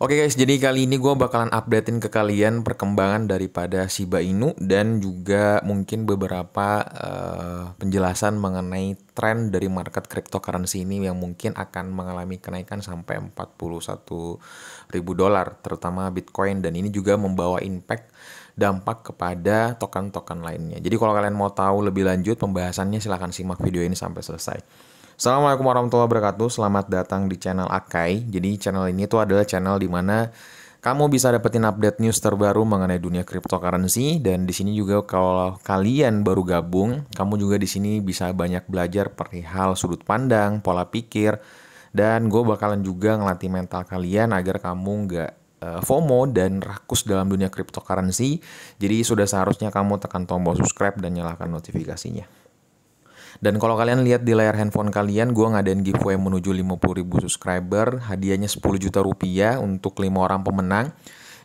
Oke guys, jadi kali ini gue bakalan updatein ke kalian perkembangan daripada Shiba Inu dan juga mungkin beberapa uh, penjelasan mengenai tren dari market cryptocurrency ini yang mungkin akan mengalami kenaikan sampai 41 ribu dolar, terutama Bitcoin dan ini juga membawa impact dampak kepada token-token lainnya. Jadi kalau kalian mau tahu lebih lanjut pembahasannya silahkan simak video ini sampai selesai. Assalamualaikum warahmatullahi wabarakatuh. Selamat datang di channel Akai. Jadi channel ini tuh adalah channel di mana kamu bisa dapetin update news terbaru mengenai dunia cryptocurrency dan di sini juga kalau kalian baru gabung, kamu juga di sini bisa banyak belajar perihal sudut pandang, pola pikir, dan gue bakalan juga ngelatih mental kalian agar kamu nggak eh, FOMO dan rakus dalam dunia cryptocurrency. Jadi sudah seharusnya kamu tekan tombol subscribe dan nyalakan notifikasinya. Dan kalau kalian lihat di layar handphone kalian, gue ngadain giveaway menuju 50 ribu subscriber, hadiahnya 10 juta rupiah untuk 5 orang pemenang.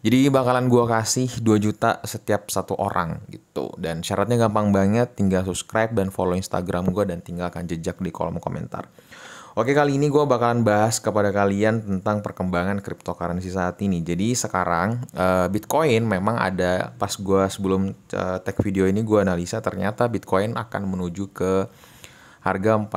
Jadi bakalan gue kasih 2 juta setiap satu orang gitu. Dan syaratnya gampang banget, tinggal subscribe dan follow Instagram gue dan tinggalkan jejak di kolom komentar. Oke kali ini gue bakalan bahas kepada kalian tentang perkembangan cryptocurrency saat ini. Jadi sekarang uh, Bitcoin memang ada pas gue sebelum uh, tag video ini gue analisa ternyata Bitcoin akan menuju ke harga 40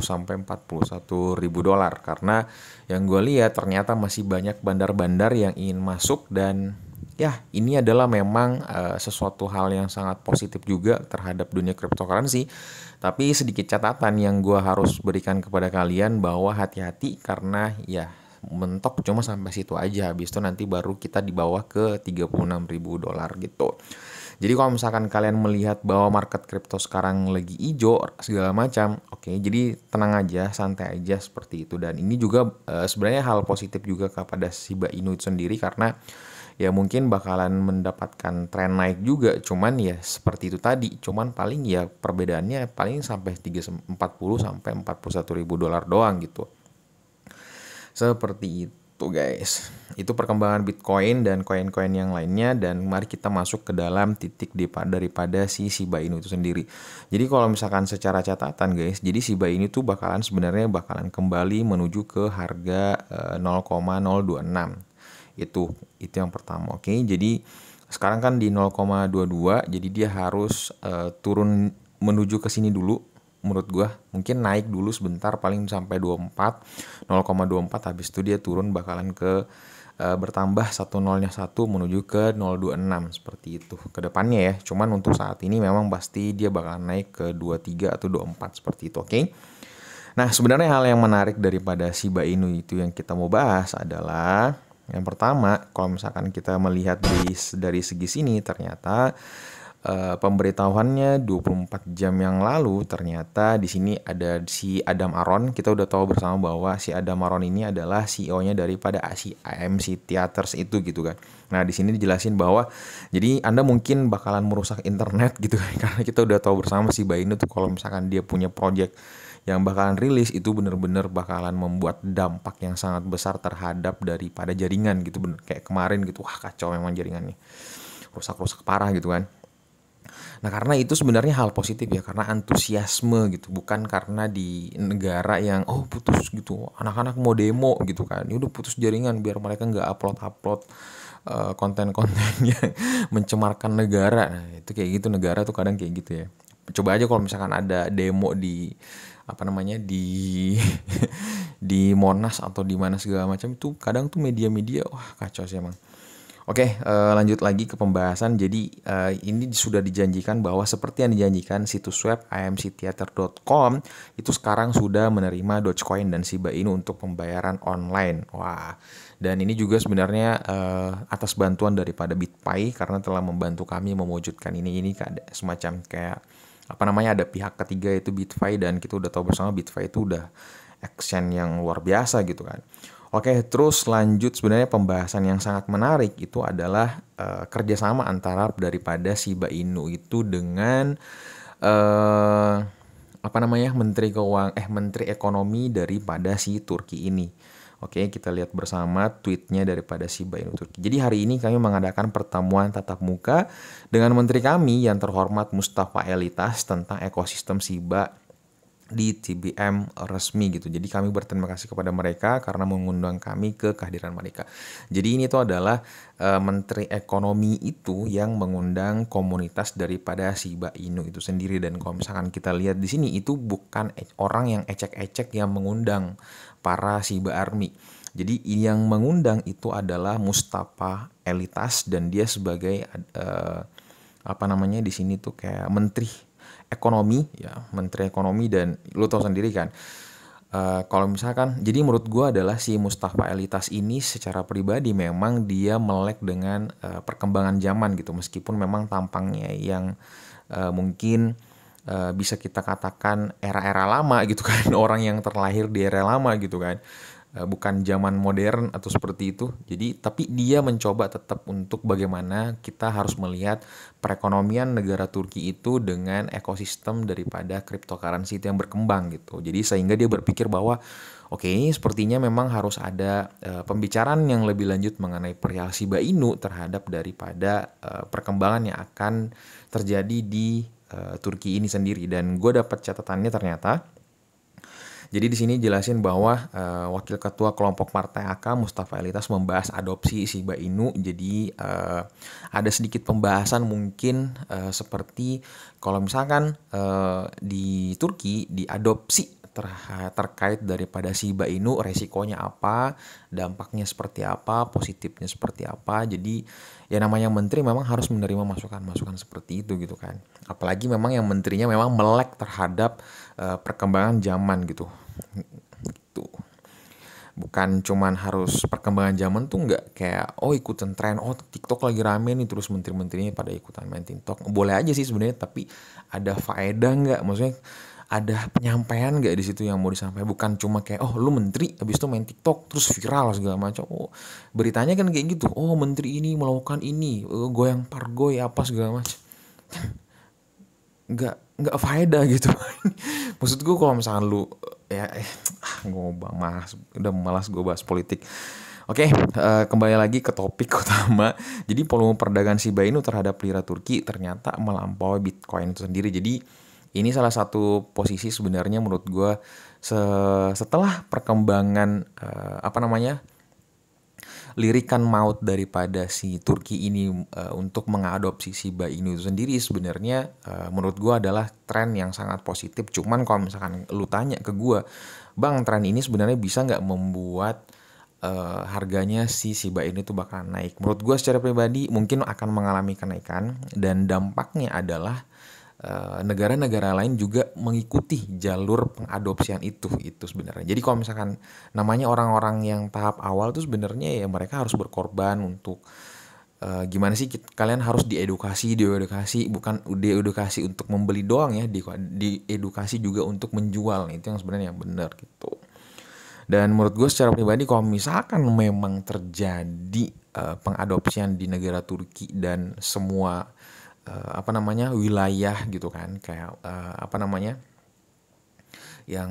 sampai 41 ribu dolar karena yang gue lihat ternyata masih banyak bandar-bandar yang ingin masuk dan ya ini adalah memang uh, sesuatu hal yang sangat positif juga terhadap dunia cryptocurrency tapi sedikit catatan yang gue harus berikan kepada kalian bahwa hati-hati karena ya mentok cuma sampai situ aja habis itu nanti baru kita dibawa ke 36 ribu dolar gitu jadi kalau misalkan kalian melihat bahwa market kripto sekarang lagi ijo segala macam, oke, okay, jadi tenang aja, santai aja seperti itu. Dan ini juga e, sebenarnya hal positif juga kepada Shiba Inu itu sendiri karena ya mungkin bakalan mendapatkan tren naik juga cuman ya seperti itu tadi cuman paling ya perbedaannya paling sampai 340 sampai 41 ribu dolar doang gitu seperti itu Tuh gitu, guys, itu perkembangan Bitcoin dan koin-koin yang lainnya dan mari kita masuk ke dalam titik daripada si Shiba Inu itu sendiri. Jadi kalau misalkan secara catatan guys, jadi Shiba Inu tuh bakalan sebenarnya bakalan kembali menuju ke harga 0,026. Eh, itu itu yang pertama, oke. Jadi sekarang kan di 0,22 jadi dia harus uh, turun menuju ke sini dulu menurut gue mungkin naik dulu sebentar paling sampai 24 0,24 habis itu dia turun bakalan ke e, bertambah satu nolnya satu menuju ke 026 seperti itu ke depannya ya cuman untuk saat ini memang pasti dia bakalan naik ke 23 atau 24 seperti itu oke okay? Nah, sebenarnya hal yang menarik daripada Shiba Inu itu yang kita mau bahas adalah yang pertama, kalau misalkan kita melihat dari, dari segi sini ternyata uh, pemberitahuannya 24 jam yang lalu ternyata di sini ada si Adam Aron. Kita udah tahu bersama bahwa si Adam Aron ini adalah CEO-nya daripada si AMC Theaters itu gitu kan. Nah, di sini dijelasin bahwa jadi Anda mungkin bakalan merusak internet gitu kan karena kita udah tahu bersama si Bayu itu kalau misalkan dia punya project yang bakalan rilis itu bener-bener bakalan membuat dampak yang sangat besar terhadap daripada jaringan gitu bener kayak kemarin gitu wah kacau memang jaringannya rusak-rusak parah gitu kan Nah, karena itu sebenarnya hal positif ya, karena antusiasme gitu, bukan karena di negara yang oh putus gitu, anak-anak mau demo gitu kan. Ya udah putus jaringan biar mereka nggak upload-upload uh, eh, konten kontennya mencemarkan negara. Nah, itu kayak gitu negara tuh kadang kayak gitu ya. Coba aja kalau misalkan ada demo di apa namanya di di Monas atau di mana segala macam itu kadang tuh media-media wah kacau sih emang. Oke, uh, lanjut lagi ke pembahasan. Jadi uh, ini sudah dijanjikan bahwa seperti yang dijanjikan situs web imctheater.com itu sekarang sudah menerima Dogecoin dan Shiba Inu untuk pembayaran online. Wah, dan ini juga sebenarnya uh, atas bantuan daripada BitPay karena telah membantu kami mewujudkan ini. Ini semacam kayak apa namanya ada pihak ketiga itu BitPay dan kita udah tahu bersama BitPay itu udah action yang luar biasa gitu kan. Oke, terus lanjut sebenarnya pembahasan yang sangat menarik itu adalah uh, kerjasama antara daripada Shiba Inu itu dengan uh, apa namanya Menteri Keuangan eh Menteri Ekonomi daripada si Turki ini. Oke, kita lihat bersama tweetnya daripada Shiba Inu Turki. Jadi hari ini kami mengadakan pertemuan tatap muka dengan Menteri kami yang terhormat Mustafa Elitas tentang ekosistem Shiba di TBM resmi gitu. Jadi kami berterima kasih kepada mereka karena mengundang kami ke kehadiran mereka. Jadi ini tuh adalah uh, Menteri Ekonomi itu yang mengundang komunitas daripada Shiba Inu itu sendiri dan kalau misalkan kita lihat di sini itu bukan e-, orang yang ecek-ecek yang mengundang para Shiba Army. Jadi yang mengundang itu adalah Mustafa Elitas dan dia sebagai uh, apa namanya di sini tuh kayak menteri ekonomi ya menteri ekonomi dan lu tau sendiri kan Uh, kalau misalkan, jadi menurut gue adalah si Mustafa Elitas ini secara pribadi memang dia melek dengan uh, perkembangan zaman gitu, meskipun memang tampangnya yang uh, mungkin uh, bisa kita katakan era-era lama gitu kan, orang yang terlahir di era lama gitu kan. Eh, bukan zaman modern atau seperti itu. Jadi tapi dia mencoba tetap untuk bagaimana kita harus melihat perekonomian negara Turki itu dengan ekosistem daripada cryptocurrency itu yang berkembang gitu. Jadi sehingga dia berpikir bahwa oke, okay, sepertinya memang harus ada uh, pembicaraan yang lebih lanjut mengenai perihal Shiba Inu terhadap daripada uh, perkembangan yang akan terjadi di uh, Turki ini sendiri dan gue dapat catatannya ternyata jadi di sini jelasin bahwa uh, Wakil Ketua Kelompok Partai AK Mustafa Elitas membahas adopsi Siba Inu. Jadi uh, ada sedikit pembahasan mungkin uh, seperti kalau misalkan uh, di Turki diadopsi terkait daripada Shiba Inu resikonya apa, dampaknya seperti apa, positifnya seperti apa. Jadi ya namanya menteri memang harus menerima masukan-masukan seperti itu gitu kan. Apalagi memang yang menterinya memang melek terhadap uh, perkembangan zaman gitu. itu bukan cuman harus perkembangan zaman tuh nggak kayak oh ikutan tren oh TikTok lagi rame nih terus menteri-menterinya pada ikutan main TikTok boleh aja sih sebenarnya tapi ada faedah nggak maksudnya ada penyampaian gak di situ yang mau disampaikan bukan cuma kayak oh lu menteri habis itu main TikTok terus viral segala macam oh beritanya kan kayak gitu oh menteri ini melakukan ini uh, goyang pargoy apa segala macam nggak nggak faedah gitu maksud gue kalau misalkan lu ya eh, ah, ngobang malas udah malas gue bahas politik Oke, okay, uh, eh, kembali lagi ke topik utama. Jadi volume perdagangan Shiba Inu terhadap lira Turki ternyata melampaui Bitcoin itu sendiri. Jadi ini salah satu posisi sebenarnya menurut gue se setelah perkembangan uh, apa namanya lirikan maut daripada si Turki ini uh, untuk mengadopsi si Inu itu sendiri sebenarnya uh, menurut gue adalah tren yang sangat positif. Cuman kalau misalkan lu tanya ke gue, bang tren ini sebenarnya bisa nggak membuat uh, harganya si Shiba ini itu bakal naik? Menurut gue secara pribadi mungkin akan mengalami kenaikan dan dampaknya adalah Eh, negara-negara lain juga mengikuti jalur pengadopsian itu itu sebenarnya. Jadi kalau misalkan namanya orang-orang yang tahap awal itu sebenarnya ya mereka harus berkorban untuk uh, gimana sih kita, kalian harus diedukasi, diedukasi bukan diedukasi untuk membeli doang ya, di, diedukasi juga untuk menjual. Nah, itu yang sebenarnya yang benar gitu. Dan menurut gue secara pribadi kalau misalkan memang terjadi uh, pengadopsian di negara Turki dan semua uh, apa namanya wilayah gitu kan kayak uh, apa namanya yang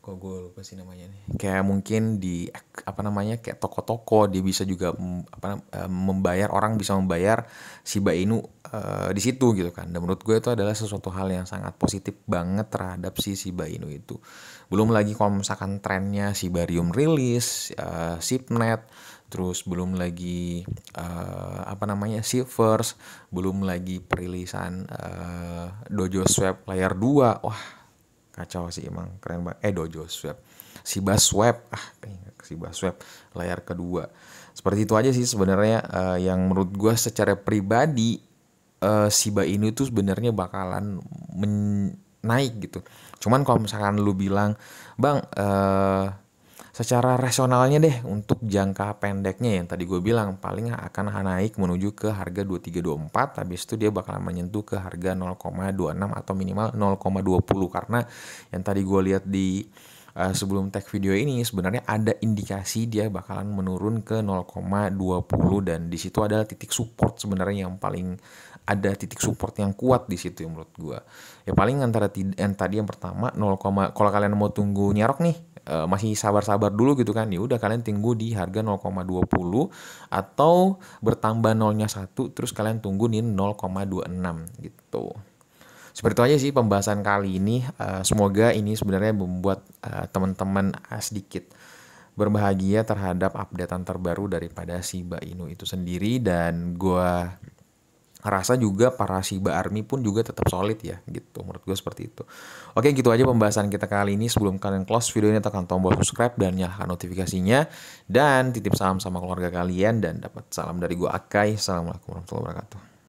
kok gue lupa sih namanya nih kayak mungkin di apa namanya kayak toko-toko dia bisa juga apa eh, membayar orang bisa membayar si bainu uh, di situ gitu kan dan menurut gue itu adalah sesuatu hal yang sangat positif banget terhadap si si Inu itu belum lagi kalau misalkan trennya si Barium rilis uh, Sipnet terus belum lagi uh, apa namanya Silvers belum lagi perilisan uh, Dojo Swap Layer 2 wah kacau sih emang keren banget eh dojo swab si bas swab ah si bas swab layar kedua seperti itu aja sih sebenarnya uh, yang menurut gue secara pribadi uh, Shiba ini tuh sebenarnya bakalan men naik gitu cuman kalau misalkan lu bilang bang uh, secara rasionalnya deh untuk jangka pendeknya yang tadi gue bilang paling akan naik menuju ke harga 2324 habis itu dia bakal menyentuh ke harga 0,26 atau minimal 0,20 karena yang tadi gue lihat di uh, sebelum tag video ini sebenarnya ada indikasi dia bakalan menurun ke 0,20 dan di situ ada titik support sebenarnya yang paling ada titik support yang kuat di situ menurut gua. ya paling antara yang tadi yang pertama 0, kalau kalian mau tunggu nyerok nih eh, masih sabar-sabar dulu gitu kan ya udah kalian tunggu di harga 0,20 atau bertambah nolnya satu terus kalian tunggu nih 0,26 gitu seperti itu aja sih pembahasan kali ini eh, semoga ini sebenarnya membuat eh, teman-teman sedikit berbahagia terhadap updatean terbaru daripada si Inu itu sendiri dan gua rasa juga para Shiba Army pun juga tetap solid ya gitu menurut gue seperti itu oke gitu aja pembahasan kita kali ini sebelum kalian close video ini tekan tombol subscribe dan nyalakan notifikasinya dan titip salam sama keluarga kalian dan dapat salam dari gue Akai assalamualaikum warahmatullahi wabarakatuh